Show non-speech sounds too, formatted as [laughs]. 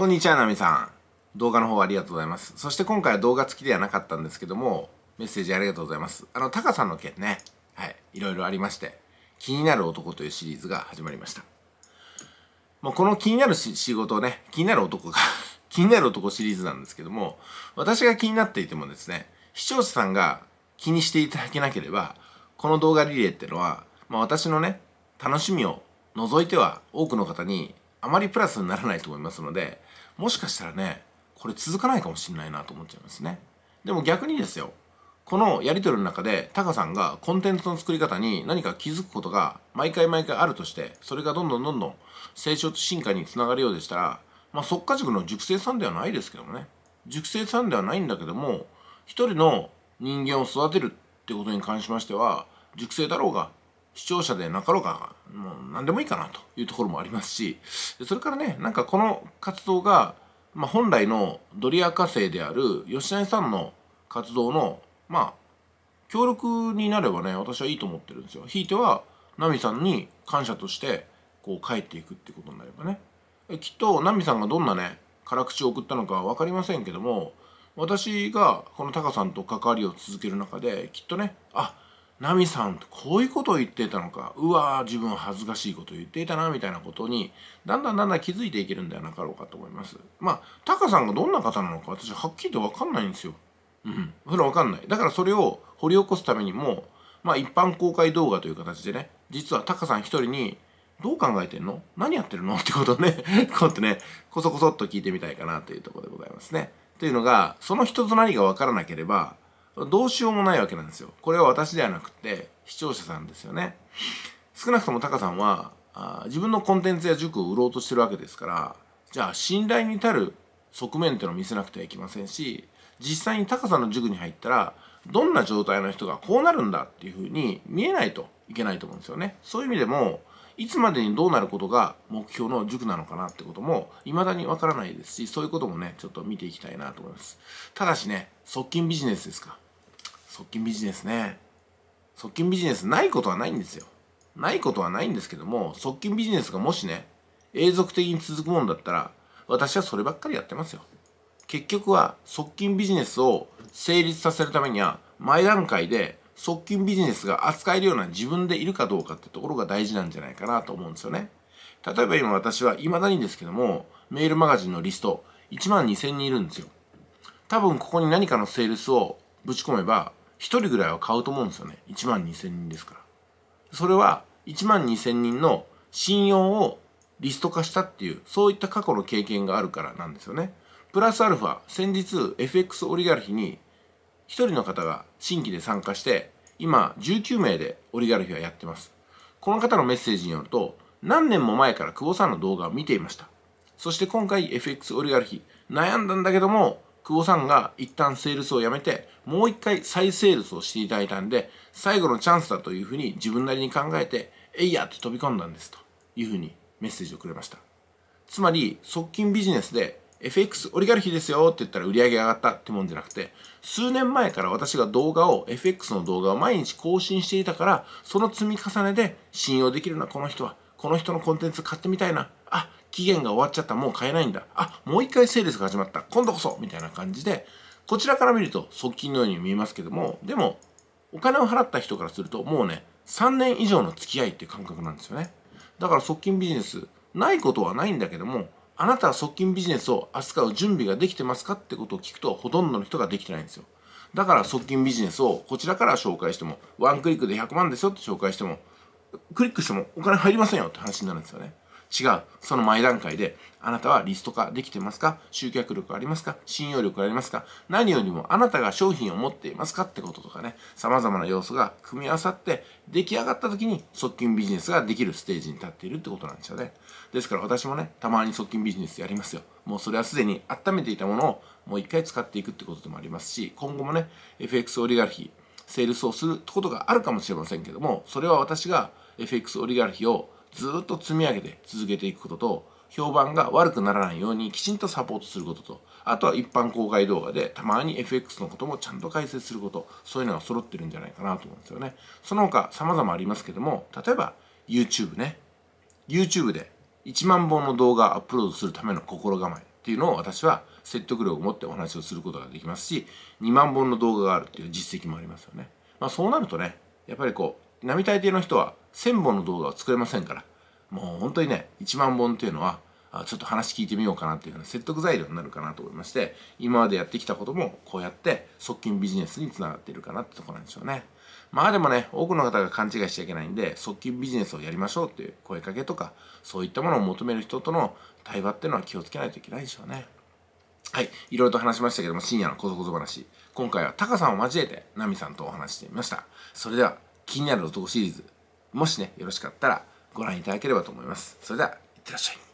こんにちは、なみさん。動画の方ありがとうございます。そして今回は動画付きではなかったんですけども、メッセージありがとうございます。あの、タカさんの件ね、はい、いろいろありまして、気になる男というシリーズが始まりました。もうこの気になる仕事をね、気になる男が [laughs] 気になる男シリーズなんですけども、私が気になっていてもですね、視聴者さんが気にしていただけなければ、この動画リレーってのは、まあ、私のね、楽しみを除いては多くの方にあまりプラスにならないと思いますので、もしかしたらねこれ続かないかもしれないなと思っちゃいますねでも逆にですよこのやり取りの中でタカさんがコンテンツの作り方に何か気づくことが毎回毎回あるとしてそれがどんどんどんどん成長と進化につながるようでしたらまあっか。塾の熟成さんではないですけどもね熟成さんではないんだけども一人の人間を育てるってことに関しましては熟成だろうが視聴者でなかろうかもう何でもいいかなというところもありますしそれからねなんかこの活動が、まあ、本来のドリア家政である吉谷さんの活動のまあ協力になればね私はいいと思ってるんですよ。ひいてはナミさんに感謝としてこう帰っていくってことになればねきっとナミさんがどんなね辛口を送ったのか分かりませんけども私がこのタカさんと関わりを続ける中できっとねあっナミさんこういうことを言ってたのか、うわー自分恥ずかしいこと言っていたな、みたいなことに、だんだんだんだん気づいていけるんではなかろうかと思います。まあ、タカさんがどんな方なのか私はっきりとわかんないんですよ。うん。それはわかんない。だからそれを掘り起こすためにも、まあ一般公開動画という形でね、実はタカさん一人に、どう考えてんの何やってるのってことをね、[laughs] こうやってね、こそこそっと聞いてみたいかなというところでございますね。というのが、その人となりがわからなければ、どうしようもないわけなんですよ。これは私ではなくて視聴者さんですよね。少なくともタカさんはあ自分のコンテンツや塾を売ろうとしてるわけですからじゃあ信頼に足る側面っていうのを見せなくてはいけませんし実際にタカさんの塾に入ったらどんな状態の人がこうなるんだっていうふうに見えないといけないと思うんですよね。そういう意味でもいつまでにどうなることが目標の塾なのかなってことも未だにわからないですしそういうこともねちょっと見ていきたいなと思いますただしね側近ビジネスですか側近ビジネスね側近ビジネスないことはないんですよないことはないんですけども側近ビジネスがもしね永続的に続くもんだったら私はそればっかりやってますよ結局は側近ビジネスを成立させるためには前段階で側近ビジネスが扱えるような自分でいるかどうかってところが大事なんじゃないかなと思うんですよね例えば今私は未だにですけどもメールマガジンのリスト1万2000人いるんですよ多分ここに何かのセールスをぶち込めば人ぐらいは買うと思うんですよね。1万2000人ですから。それは1万2000人の信用をリスト化したっていう、そういった過去の経験があるからなんですよね。プラスアルファ、先日 FX オリガルヒに1人の方が新規で参加して、今19名でオリガルヒはやってます。この方のメッセージによると、何年も前から久保さんの動画を見ていました。そして今回 FX オリガルヒ、悩んだんだけども、久保さんが一旦セールスをやめて、もう一回再セールスをしていただいたんで、最後のチャンスだというふうに自分なりに考えて、えいやって飛び込んだんですというふうにメッセージをくれました。つまり、側近ビジネスで FX オリガルヒですよって言ったら売り上げ上がったってもんじゃなくて、数年前から私が動画を、FX の動画を毎日更新していたから、その積み重ねで信用できるな、この人は。この人のコンテンツ買ってみたいな。期限が終わっちゃったもう買えないんだあもう一回セールスが始まった今度こそみたいな感じでこちらから見ると側近のように見えますけどもでもお金を払った人からするともうね3年以上の付き合いっていう感覚なんですよねだから側近ビジネスないことはないんだけどもあなたは側近ビジネスを扱う準備ができてますかってことを聞くとほとんどの人ができてないんですよだから側近ビジネスをこちらから紹介してもワンクリックで100万ですよって紹介してもクリックしてもお金入りませんよって話になるんですよね違う。その前段階で、あなたはリスト化できてますか集客力ありますか信用力ありますか何よりもあなたが商品を持っていますかってこととかね、様々な要素が組み合わさって出来上がった時に側近ビジネスができるステージに立っているってことなんですよね。ですから私もね、たまに側近ビジネスやりますよ。もうそれはすでに温めていたものをもう一回使っていくってことでもありますし、今後もね、FX オリガルヒ、セールスをするってことがあるかもしれませんけども、それは私が FX オリガルヒをずっと積み上げて続けていくことと評判が悪くならないようにきちんとサポートすることとあとは一般公開動画でたまに FX のこともちゃんと解説することそういうのが揃ってるんじゃないかなと思うんですよねその他様々ありますけども例えば YouTube ね YouTube で1万本の動画をアップロードするための心構えっていうのを私は説得力を持ってお話をすることができますし2万本の動画があるっていう実績もありますよねまあそうなるとねやっぱりこう並大抵の人は1000本の動画を作れませんから、もう本当にね、1万本というのは、ちょっと話聞いてみようかなっていうような説得材料になるかなと思いまして、今までやってきたこともこうやって側近ビジネスにつながっているかなってとこなんでしょうね。まあでもね、多くの方が勘違いしちゃいけないんで、側近ビジネスをやりましょうっていう声かけとか、そういったものを求める人との対話っていうのは気をつけないといけないでしょうね。はい、いろいろと話しましたけども、深夜のこぞこぞ話。今回はタカさんを交えてナミさんとお話してみました。それでは、気になる男シリーズ、もしね、よろしかったらご覧いただければと思います。それでは、いってらっしゃい。